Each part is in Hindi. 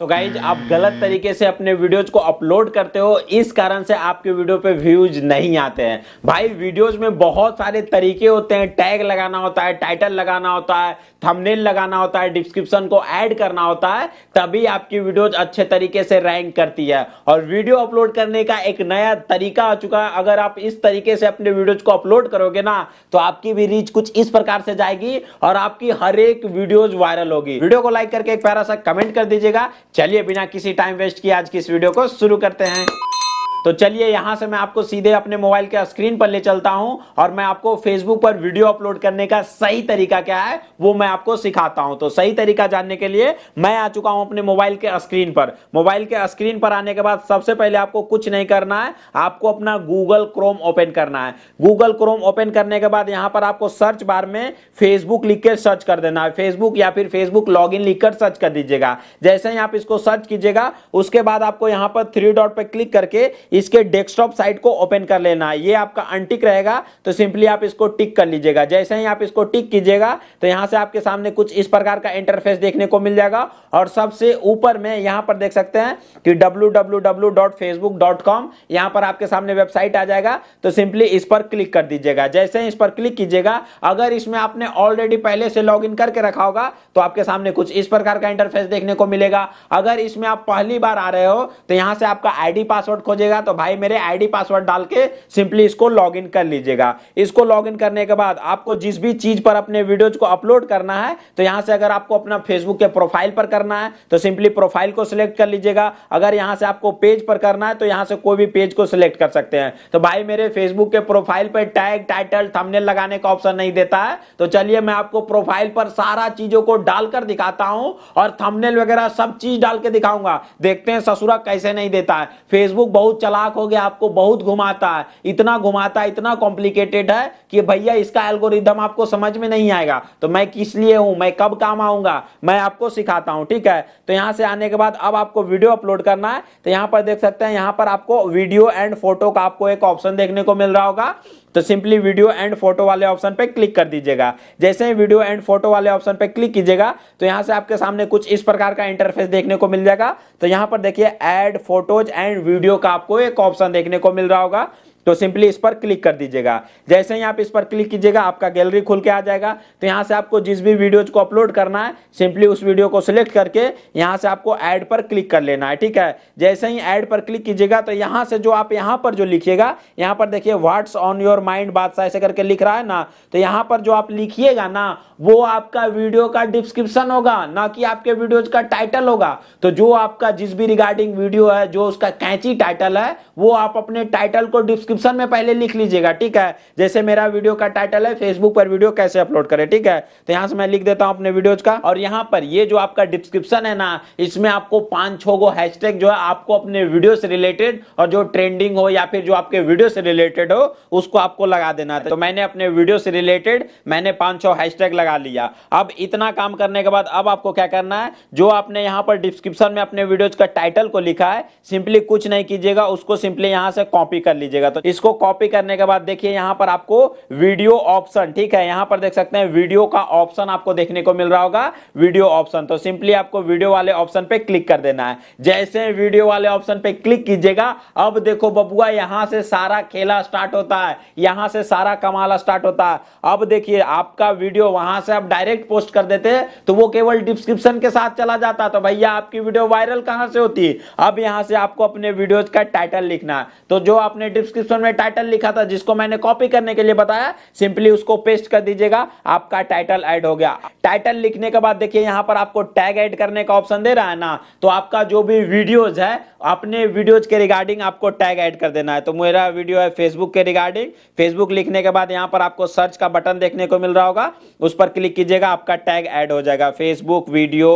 तो गाइज आप गलत तरीके से अपने वीडियोज को अपलोड करते हो इस कारण से आपके वीडियो पे व्यूज नहीं आते हैं भाई वीडियोज में बहुत सारे तरीके होते हैं टैग लगाना होता है टाइटल लगाना होता है थंबनेल लगाना होता है डिस्क्रिप्शन को ऐड करना होता है तभी आपकी वीडियोज अच्छे तरीके से रैंक करती है और वीडियो अपलोड करने का एक नया तरीका आ चुका है अगर आप इस तरीके से अपने वीडियोज को अपलोड करोगे ना तो आपकी भी रीच कुछ इस प्रकार से जाएगी और आपकी हर एक वीडियोज वायरल होगी वीडियो को लाइक करके एक प्यारा सा कमेंट कर दीजिएगा चलिए बिना किसी टाइम वेस्ट किए आज की इस वीडियो को शुरू करते हैं तो चलिए यहां से मैं आपको सीधे अपने मोबाइल के स्क्रीन पर ले चलता हूं और मैं आपको फेसबुक पर वीडियो अपलोड करने का सही तरीका क्या है वो मैं आपको सिखाता हूं तो सही तरीका जानने के लिए मैं आ चुका हूं अपने मोबाइल के स्क्रीन पर मोबाइल के स्क्रीन पर आने के बाद सबसे पहले आपको कुछ नहीं करना है आपको अपना गूगल क्रोम ओपन करना है गूगल क्रोम ओपन करने के बाद यहां पर आपको सर्च बार में फेसबुक लिख के सर्च कर देना है फेसबुक या फिर फेसबुक लॉग इन लिखकर सर्च कर दीजिएगा जैसे ही आप इसको सर्च कीजिएगा उसके बाद आपको यहां पर थ्री डॉट पर क्लिक करके इसके डेस्कटॉप साइट को ओपन कर लेना है ये आपका अनटिक रहेगा तो सिंपली आप इसको टिक कर लीजिएगा जैसे ही आप इसको टिक कीजिएगा तो यहाँ से आपके सामने कुछ इस प्रकार का इंटरफेस देखने को मिल जाएगा और सबसे ऊपर में यहाँ पर देख सकते हैं कि www.facebook.com यहाँ पर आपके सामने वेबसाइट आ जाएगा तो सिंपली इस पर क्लिक कर दीजिएगा जैसे ही इस पर क्लिक कीजिएगा अगर इसमें आपने ऑलरेडी पहले से लॉग करके रखा होगा तो आपके सामने कुछ इस प्रकार का इंटरफेस देखने को मिलेगा अगर इसमें आप पहली बार आ रहे हो तो यहां से आपका आईडी पासवर्ड खोजेगा रहेगा तो भाई मेरे आईडी पासवर्ड डाल के सिंपली इसको लॉगिन कर लीजिएगा इसको लॉगिन करने के बाद आपको जिस भी चीज पर अपने वीडियोज को अपलोड करना है तो यहां से अगर आपको अपना फेसबुक के प्रोफाइल पर करना है तो सिंपली प्रोफाइल को सिलेक्ट कर लीजिएगा अगर यहां से आपको पेज पर करना है तो यहां से कोई भी पेज को सिलेक्ट कर सकते हैं तो भाई मेरे फेसबुक के प्रोफाइल पर टैग टाइटल थंबनेल लगाने का ऑप्शन नहीं देता है तो चलिए मैं आपको प्रोफाइल पर सारा चीजों को डालकर दिखाता हूं और थंबनेल वगैरह सब चीज डाल के दिखाऊंगा देखते हैं ससुरा कैसे नहीं देता है फेसबुक बहुत चलाक हो गया आपको बहुत घुमाता है इतना घुमाता है इतना कॉम्प्लिकेटेड है कि भैया इसका एल्गोरिदम आपको समझ में नहीं आएगा तो मैं किस लिए हूं मैं कब काम आऊंगा मैं आपको सिखाता हूं ठीक है तो यहां से आने के बाद अब आपको वीडियो अपलोड करना है तो यहां पर देख सकते हैं यहां पर आपको वीडियो एंड फोटो का आपको एक ऑप्शन देखने को मिल रहा होगा तो सिंपली वीडियो एंड फोटो वाले ऑप्शन पे क्लिक कर दीजिएगा जैसे ही वीडियो एंड फोटो वाले ऑप्शन पे क्लिक कीजिएगा तो यहाँ से आपके सामने कुछ इस प्रकार का इंटरफेस देखने को मिल जाएगा तो यहाँ पर देखिए एड फोटोज एंड वीडियो का आपको एक ऑप्शन देखने को मिल रहा होगा तो सिंपली इस पर क्लिक कर दीजिएगा जैसे ही आप इस पर क्लिक कीजिएगा आपका गैलरी खुल के आ जाएगा तो यहाँ से आपको जिस भी वीडियोज को अपलोड करना है सिंपली उस वीडियो को सिलेक्ट करके यहाँ से आपको ऐड पर क्लिक कर लेना है ठीक है जैसे ही ऐड पर क्लिक कीजिएगा तो यहाँ से जो आप यहाँ पर जो लिखिएगा यहाँ पर देखिए व्हाट्स ऑन योर माइंड बादशाह ऐसे करके लिख रहा है ना तो यहाँ पर जो आप लिखिएगा ना वो आपका वीडियो का डिस्क्रिप्शन होगा ना कि आपके वीडियोज का टाइटल होगा तो जो आपका जिस भी रिगार्डिंग वीडियो है जो उसका कैंची टाइटल है वो आप अपने टाइटल को डिस्क्रिप डिस्क्रिप्शन में पहले लिख लीजिएगा ठीक है जैसे मेरा वीडियो का टाइटल है फेसबुक पर वीडियो कैसे अपलोड करें ठीक है तो यहाँ से मैं लिख देता हूँ अपने वीडियो का और यहाँ पर ये जो आपका डिस्क्रिप्शन है ना इसमें आपको पांच छो गो हैशटैग जो है आपको अपने वीडियो से रिलेटेड और जो ट्रेंडिंग हो या फिर जो आपके वीडियो से रिलेटेड हो उसको आपको लगा देना था तो मैंने अपने वीडियो से रिलेटेड मैंने पांच छो हैशटैग लगा लिया अब इतना काम करने के बाद अब आपको क्या करना है जो आपने यहाँ पर डिस्क्रिप्शन में अपने वीडियोज का टाइटल को लिखा है सिंपली कुछ नहीं कीजिएगा उसको सिंपली यहाँ से कॉपी कर लीजिएगा तो तो इसको कॉपी करने के बाद देखिए यहां पर आपको वीडियो ऑप्शन ठीक है यहां पर देख सकते हैं वीडियो का ऑप्शन आपको देखने को मिल रहा होगा वीडियो ऑप्शन तो सिंपली आपको वीडियो वाले ऑप्शन पे क्लिक कर देना है जैसे वीडियो वाले ऑप्शन पे क्लिक कीजिएगा अब देखो बबुआ यहां से सारा खेला स्टार्ट होता है यहां से सारा कमाला स्टार्ट होता है अब देखिए आपका वीडियो वहां से आप डायरेक्ट पोस्ट कर देते तो वो केवल डिस्क्रिप्शन के साथ चला जाता तो भैया आपकी वीडियो वायरल कहां से होती अब यहां से आपको अपने वीडियो का टाइटल लिखना है तो जो आपने डिस्क्रिप्शन डिस्क्रिप्शन में टाइटल लिखा था जिसको मैंने कॉपी करने के लिए बताया सिंपली उसको पेस्ट कर दीजिएगा आपका टाइटल ऐड हो गया टाइटल लिखने के बाद देखिए यहाँ पर आपको टैग ऐड करने का ऑप्शन दे रहा है ना तो आपका जो भी वीडियोज है अपने वीडियोज के रिगार्डिंग आपको टैग ऐड कर देना है तो मेरा वीडियो है फेसबुक के रिगार्डिंग फेसबुक लिखने के बाद यहाँ पर आपको सर्च का बटन देखने को मिल रहा होगा उस पर क्लिक कीजिएगा आपका टैग ऐड हो जाएगा फेसबुक वीडियो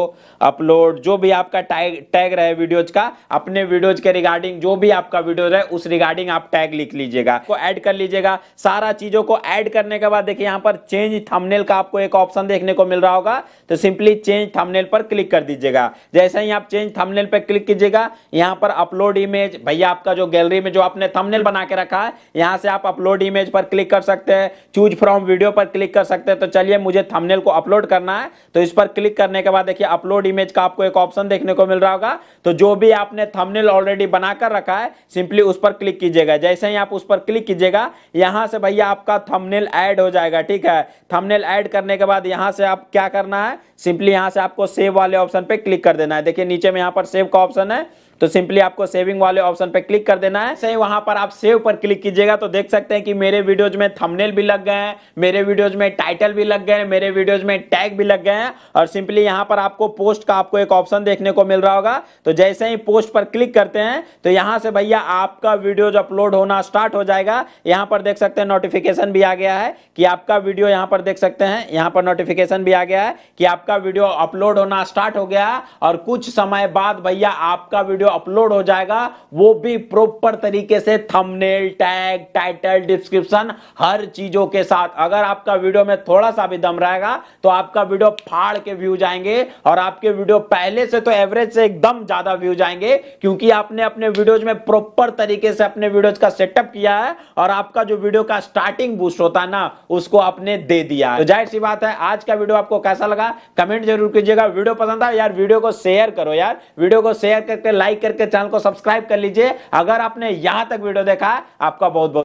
अपलोड जो भी आपका टैग टैग रहे वीडियोज का अपने वीडियोज के रिगार्डिंग जो भी आपका वीडियो है उस रिगार्डिंग आप टैग क्लिक लीजिएगा को ऐड कर लीजिएगा सारा चीजों को ऐड करने के बाद देखिए यहां पर चेंज थंबनेल का आपको एक ऑप्शन देखने को मिल रहा होगा तो सिंपली चेंज थंबनेल पर क्लिक कर दीजिएगा जैसे ही आप चेंज थंबनेल पर क्लिक कीजिएगा यहां पर अपलोड इमेज भैया आपका जो गैलरी में जो आपने थंबनेल बना के रखा है यहां से आप अपलोड इमेज पर क्लिक कर सकते हैं चूज फ्रॉम वीडियो पर क्लिक कर सकते हैं तो चलिए मुझे थंबनेल को अपलोड करना है तो इस पर क्लिक करने के बाद देखिए अपलोड इमेज का आपको एक ऑप्शन देखने को मिल रहा होगा तो जो भी आपने थंबनेल ऑलरेडी बनाकर रखा है सिंपली उस पर क्लिक कीजिएगा जैसे ही आप उस पर क्लिक कीजिएगा यहाँ से भैया आपका थंबनेल ऐड हो जाएगा ठीक है थंबनेल ऐड करने के बाद यहाँ से आप क्या करना है सिंपली यहाँ से आपको सेव वाले ऑप्शन पे क्लिक कर देना है देखिए नीचे में यहाँ पर सेव का ऑप्शन है तो सिंपली आपको सेविंग वाले ऑप्शन पर क्लिक कर देना है सही वहां पर आप सेव पर क्लिक कीजिएगा तो देख सकते हैं कि मेरे वीडियोज में थमनेल भी लग गए हैं मेरे वीडियोज में टाइटल भी लग गए हैं मेरे वीडियोज में टैग भी लग गए हैं और सिंपली यहाँ पर आपको पोस्ट का आपको एक ऑप्शन देखने को मिल रहा होगा तो जैसे ही पोस्ट पर क्लिक करते हैं तो यहाँ से भैया आपका वीडियोज अपलोड होना स्टार्ट हो जाएगा यहाँ पर देख सकते हैं नोटिफिकेशन भी आ गया है कि आपका वीडियो यहाँ पर देख सकते हैं यहाँ पर नोटिफिकेशन भी आ गया है कि आपका वीडियो अपलोड होना स्टार्ट हो गया और कुछ समय बाद भैया आपका वीडियो वीडियो अपलोड हो जाएगा वो भी प्रॉपर तरीके से थंबनेल टैग टाइटल डिस्क्रिप्शन हर चीजों के साथ अगर आपका वीडियो में थोड़ा सा भी दम रहेगा तो आपका वीडियो फाड़ के व्यूज आएंगे और आपके वीडियो पहले से तो एवरेज से एकदम ज्यादा व्यूज आएंगे क्योंकि आपने अपने वीडियोज में प्रॉपर तरीके से अपने वीडियोज का सेटअप किया है और आपका जो वीडियो का स्टार्टिंग बूस्ट होता है ना उसको आपने दे दिया तो जाहिर सी बात है आज का वीडियो आपको कैसा लगा कमेंट जरूर कीजिएगा वीडियो पसंद आया यार वीडियो को शेयर करो यार वीडियो को शेयर करके लाइक लाइक करके चैनल को सब्सक्राइब कर लीजिए अगर आपने यहां तक वीडियो देखा आपका बहुत बहुत